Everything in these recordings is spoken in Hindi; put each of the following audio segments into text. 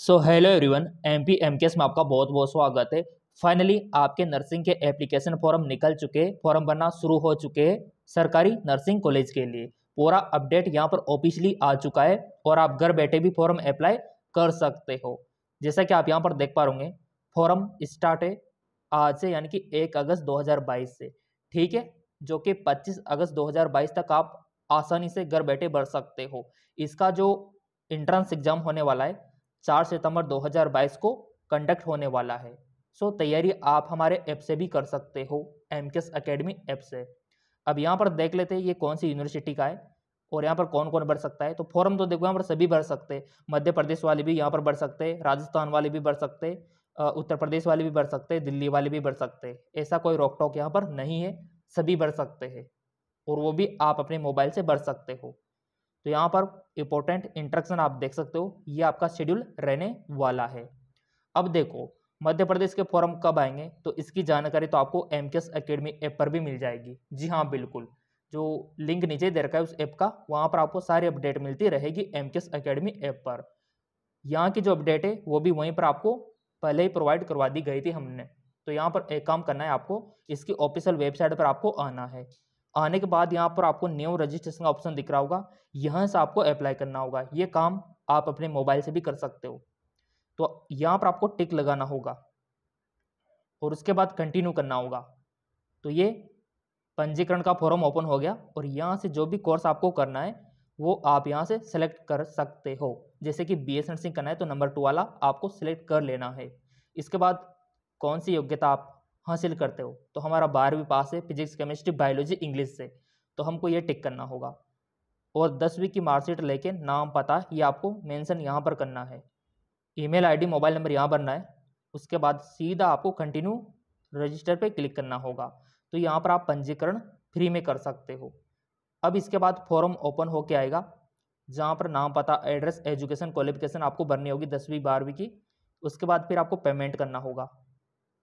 सो hello everyone M P M में आपका बहुत बहुत स्वागत है फाइनली आपके नर्सिंग के एप्लीकेशन फॉर्म निकल चुके फॉर्म भरना शुरू हो चुके हैं सरकारी नर्सिंग कॉलेज के लिए पूरा अपडेट यहाँ पर ऑफिशियली आ चुका है और आप घर बैठे भी फॉर्म अप्लाई कर सकते हो जैसा कि आप यहाँ पर देख पा रहे फॉर्म स्टार्ट है आज से यानी कि एक अगस्त दो से ठीक है जो कि पच्चीस अगस्त दो तक आप आसानी से घर बैठे भर सकते हो इसका जो इंट्रेंस एग्जाम होने वाला है चार सितंबर 2022 को कंडक्ट होने वाला है सो तैयारी आप हमारे ऐप से भी कर सकते हो एम के अकेडमी ऐप से अब यहाँ पर देख लेते हैं ये कौन सी यूनिवर्सिटी का है और यहाँ पर कौन कौन भर सकता है तो फॉर्म तो देखो यहाँ पर सभी भर सकते हैं मध्य प्रदेश वाले भी यहाँ पर भर सकते हैं राजस्थान वाले भी भर सकते हैं उत्तर प्रदेश वाले भी भर सकते हैं दिल्ली वाले भी भर सकते हैं ऐसा कोई रोकटोक यहाँ पर नहीं है सभी भर सकते हैं और वो भी आप अपने मोबाइल से भर सकते हो तो यहाँ पर इंपॉर्टेंट इंट्रक्शन आप देख सकते हो ये आपका शेड्यूल रहने वाला है अब देखो मध्य प्रदेश के फॉर्म कब आएंगे तो इसकी जानकारी तो आपको M K S academy app पर भी मिल जाएगी जी हाँ बिल्कुल जो लिंक नीचे दे रखा है उस ऐप का वहाँ पर आपको सारी अपडेट मिलती रहेगी M K S academy app पर यहाँ की जो अपडेट है वो भी वहीं पर आपको पहले ही प्रोवाइड करवा दी गई थी हमने तो यहाँ पर एक काम करना है आपको इसकी ऑफिशियल वेबसाइट पर आपको आना है आने के बाद यहाँ पर आपको न्यू रजिस्ट्रेशन का ऑप्शन दिख रहा होगा यहाँ से आपको अप्लाई करना होगा ये काम आप अपने मोबाइल से भी कर सकते हो तो यहाँ पर आपको टिक लगाना होगा और उसके बाद कंटिन्यू करना होगा तो ये पंजीकरण का फॉर्म ओपन हो गया और यहाँ से जो भी कोर्स आपको करना है वो आप यहाँ से सेलेक्ट कर सकते हो जैसे कि बी एस करना है तो नंबर टू वाला आपको सिलेक्ट कर लेना है इसके बाद कौन सी योग्यता आप हासिल करते हो तो हमारा बारहवीं पास है फिजिक्स केमिस्ट्री बायोलॉजी इंग्लिश से तो हमको ये टिक करना होगा और दसवीं की मार्कशीट लेके नाम पता ये आपको मेंशन यहाँ पर करना है ईमेल आईडी मोबाइल नंबर यहाँ भरना है उसके बाद सीधा आपको कंटिन्यू रजिस्टर पे क्लिक करना होगा तो यहाँ पर आप पंजीकरण फ्री में कर सकते हो अब इसके बाद फॉर्म ओपन होके आएगा जहाँ पर नाम पता एड्रेस एजुकेशन क्वालिफिकेशन आपको भरनी होगी दसवीं बारहवीं की उसके बाद फिर आपको पेमेंट करना होगा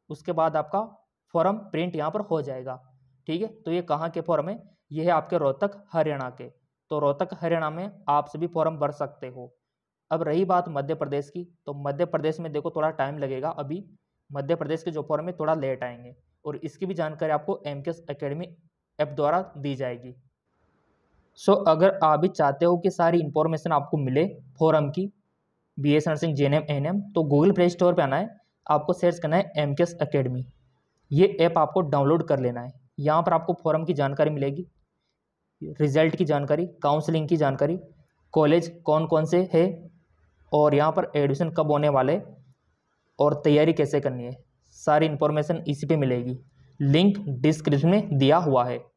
उसके बाद आपका फॉर्म प्रिंट यहाँ पर हो जाएगा ठीक है तो ये कहाँ के फॉर्म है ये है आपके रोहतक हरियाणा के तो रोहतक हरियाणा में आप सभी फॉर्म भर सकते हो अब रही बात मध्य प्रदेश की तो मध्य प्रदेश में देखो थोड़ा टाइम लगेगा अभी मध्य प्रदेश के जो फॉर्म है थोड़ा लेट आएंगे और इसकी भी जानकारी आपको M K S academy app द्वारा दी जाएगी सो so, अगर आप भी चाहते हो कि सारी इन्फॉर्मेशन आपको मिले फॉरम की B S nursing G N M तो गूगल प्ले स्टोर पर आना है आपको सर्च करना है एम के एस अकेडमी ये ऐप आपको डाउनलोड कर लेना है यहाँ पर आपको फॉर्म की जानकारी मिलेगी रिजल्ट की जानकारी काउंसलिंग की जानकारी कॉलेज कौन कौन से है और यहाँ पर एडमिशन कब होने वाले और तैयारी कैसे करनी है सारी इन्फॉर्मेशन इसी पे मिलेगी लिंक डिस्क्रिप्शन में दिया हुआ है